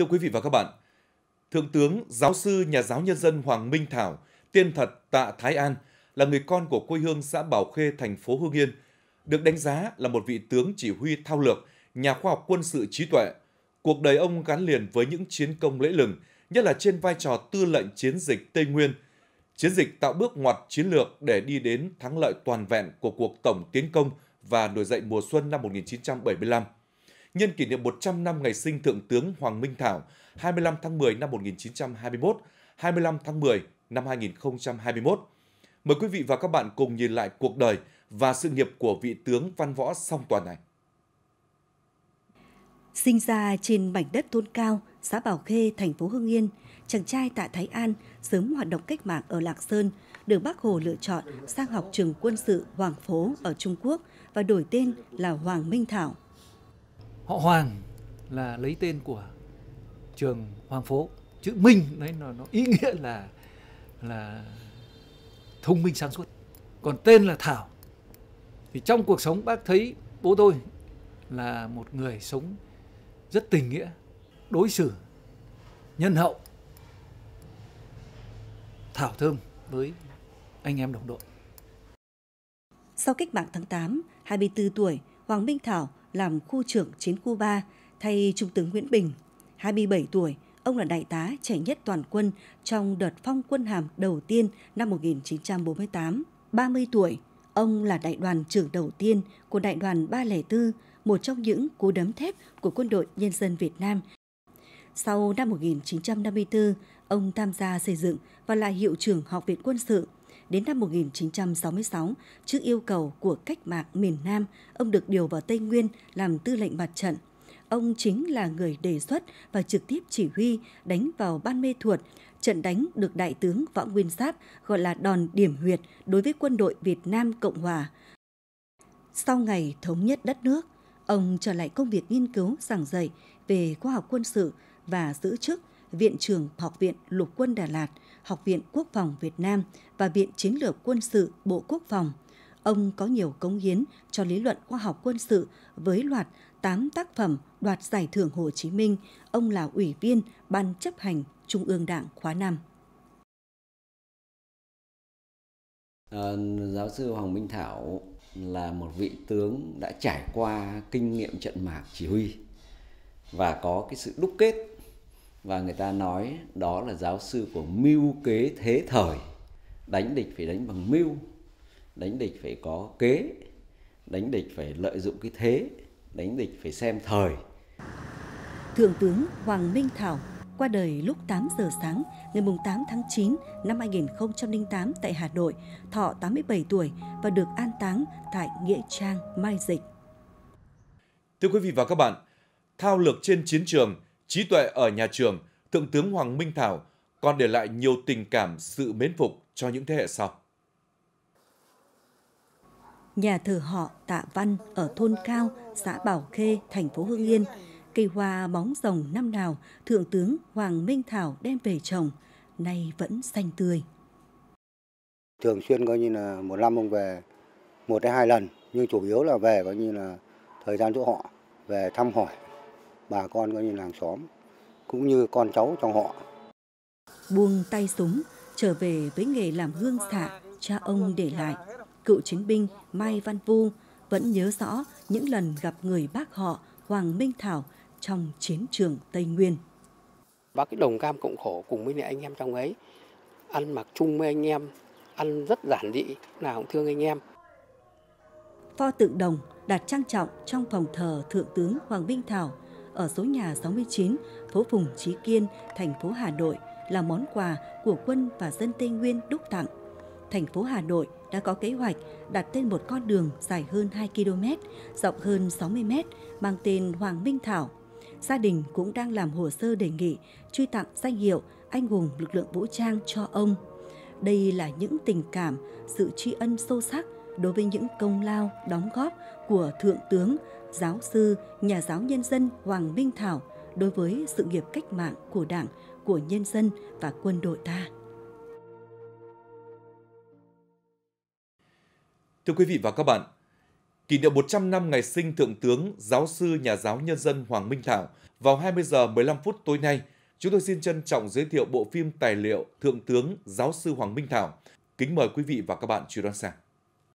Thưa quý vị và các bạn, Thượng tướng giáo sư nhà giáo nhân dân Hoàng Minh Thảo, tiên thật tạ Thái An, là người con của quê hương xã Bảo Khê, thành phố Hương Yên, được đánh giá là một vị tướng chỉ huy thao lược, nhà khoa học quân sự trí tuệ. Cuộc đời ông gắn liền với những chiến công lễ lừng, nhất là trên vai trò tư lệnh chiến dịch Tây Nguyên. Chiến dịch tạo bước ngoặt chiến lược để đi đến thắng lợi toàn vẹn của cuộc tổng tiến công và nổi dậy mùa xuân năm 1975 nhân kỷ niệm 100 năm ngày sinh Thượng tướng Hoàng Minh Thảo 25 tháng 10 năm 1921, 25 tháng 10 năm 2021. Mời quý vị và các bạn cùng nhìn lại cuộc đời và sự nghiệp của vị tướng văn võ song toàn này. Sinh ra trên mảnh đất thôn cao, xã Bảo Khê, thành phố Hưng Yên, chàng trai tại Thái An sớm hoạt động cách mạng ở Lạc Sơn, được Bác Hồ lựa chọn sang học trường quân sự Hoàng Phố ở Trung Quốc và đổi tên là Hoàng Minh Thảo họ Hoàng là lấy tên của trường Hoàng phố chữ Minh đấy nó, nó ý nghĩa là là thông minh sáng suốt còn tên là Thảo thì trong cuộc sống bác thấy bố tôi là một người sống rất tình nghĩa đối xử nhân hậu thảo thơm với anh em đồng đội sau cách mạng tháng 8, 24 tuổi, Hoàng Minh Thảo làm khu trưởng chiến khu 3 thay Trung tướng Nguyễn Bình. 27 tuổi, ông là đại tá trẻ nhất toàn quân trong đợt phong quân hàm đầu tiên năm 1948. 30 tuổi, ông là đại đoàn trưởng đầu tiên của đại đoàn 304, một trong những cú đấm thép của quân đội nhân dân Việt Nam. Sau năm 1954, ông tham gia xây dựng và là hiệu trưởng Học viện Quân sự – Đến năm 1966, trước yêu cầu của cách mạng miền Nam, ông được điều vào Tây Nguyên làm tư lệnh mặt trận. Ông chính là người đề xuất và trực tiếp chỉ huy đánh vào Ban Mê Thuột. Trận đánh được Đại tướng Võ Nguyên Giáp gọi là đòn điểm huyệt đối với quân đội Việt Nam Cộng Hòa. Sau ngày thống nhất đất nước, ông trở lại công việc nghiên cứu giảng dạy về khoa học quân sự và giữ chức Viện trưởng Học viện Lục quân Đà Lạt, Học viện Quốc phòng Việt Nam và Viện Chiến lược Quân sự Bộ Quốc phòng. Ông có nhiều cống hiến cho lý luận khoa học quân sự với loạt 8 tác phẩm đoạt giải thưởng Hồ Chí Minh. Ông là Ủy viên Ban chấp hành Trung ương Đảng khóa 5. À, ờ, giáo sư Hoàng Minh Thảo là một vị tướng đã trải qua kinh nghiệm trận mạc chỉ huy và có cái sự đúc kết và người ta nói đó là giáo sư của mưu kế thế thời đánh địch phải đánh bằng mưu đánh địch phải có kế đánh địch phải lợi dụng cái thế đánh địch phải xem thời Thượng tướng Hoàng Minh Thảo qua đời lúc 8 giờ sáng ngày 8 tháng 9 năm 2008 tại Hà Nội, thọ 87 tuổi và được an táng tại Nghĩa Trang, Mai Dịch. Thưa quý vị và các bạn, thao lược trên chiến trường – trí tuệ ở nhà trường, Thượng tướng Hoàng Minh Thảo còn để lại nhiều tình cảm sự mến phục cho những thế hệ sau. Nhà thờ họ Tạ Văn ở thôn Cao, xã Bảo Khê, thành phố Hưng Yên. Cây hoa bóng rồng năm nào Thượng tướng Hoàng Minh Thảo đem về trồng, nay vẫn xanh tươi. Thường xuyên coi như là một năm ông về một đến hai lần, nhưng chủ yếu là về coi như là thời gian chỗ họ về thăm hỏi bà con coi như làng xóm cũng như con cháu trong họ. Buông tay súng, trở về với nghề làm hương xạ cha ông để lại, cựu chiến binh Mai Văn Vu vẫn nhớ rõ những lần gặp người bác họ Hoàng Minh Thảo trong chiến trường Tây Nguyên. Bác cái đồng cam cộng khổ cùng với anh em trong ấy, ăn mặc chung với anh em, ăn rất giản dị, nào cũng thương anh em. Pho tượng đồng đặt trang trọng trong phòng thờ Thượng tướng Hoàng Minh Thảo – ở số nhà 69, phố Phùng Trí Kiên, thành phố Hà Nội là món quà của quân và dân Tây Nguyên đúc tặng. Thành phố Hà Nội đã có kế hoạch đặt tên một con đường dài hơn 2 km, rộng hơn 60 m, mang tên Hoàng Minh Thảo. Gia đình cũng đang làm hồ sơ đề nghị truy tặng danh hiệu anh hùng lực lượng vũ trang cho ông. Đây là những tình cảm, sự tri ân sâu sắc đối với những công lao, đóng góp của Thượng tướng, giáo sư, nhà giáo nhân dân Hoàng Minh Thảo đối với sự nghiệp cách mạng của Đảng, của nhân dân và quân đội ta. Thưa quý vị và các bạn, kỷ niệm 100 năm ngày sinh Thượng tướng, giáo sư, nhà giáo nhân dân Hoàng Minh Thảo vào 20 giờ 15 phút tối nay, chúng tôi xin trân trọng giới thiệu bộ phim tài liệu Thượng tướng, giáo sư Hoàng Minh Thảo. Kính mời quý vị và các bạn chú đón xem.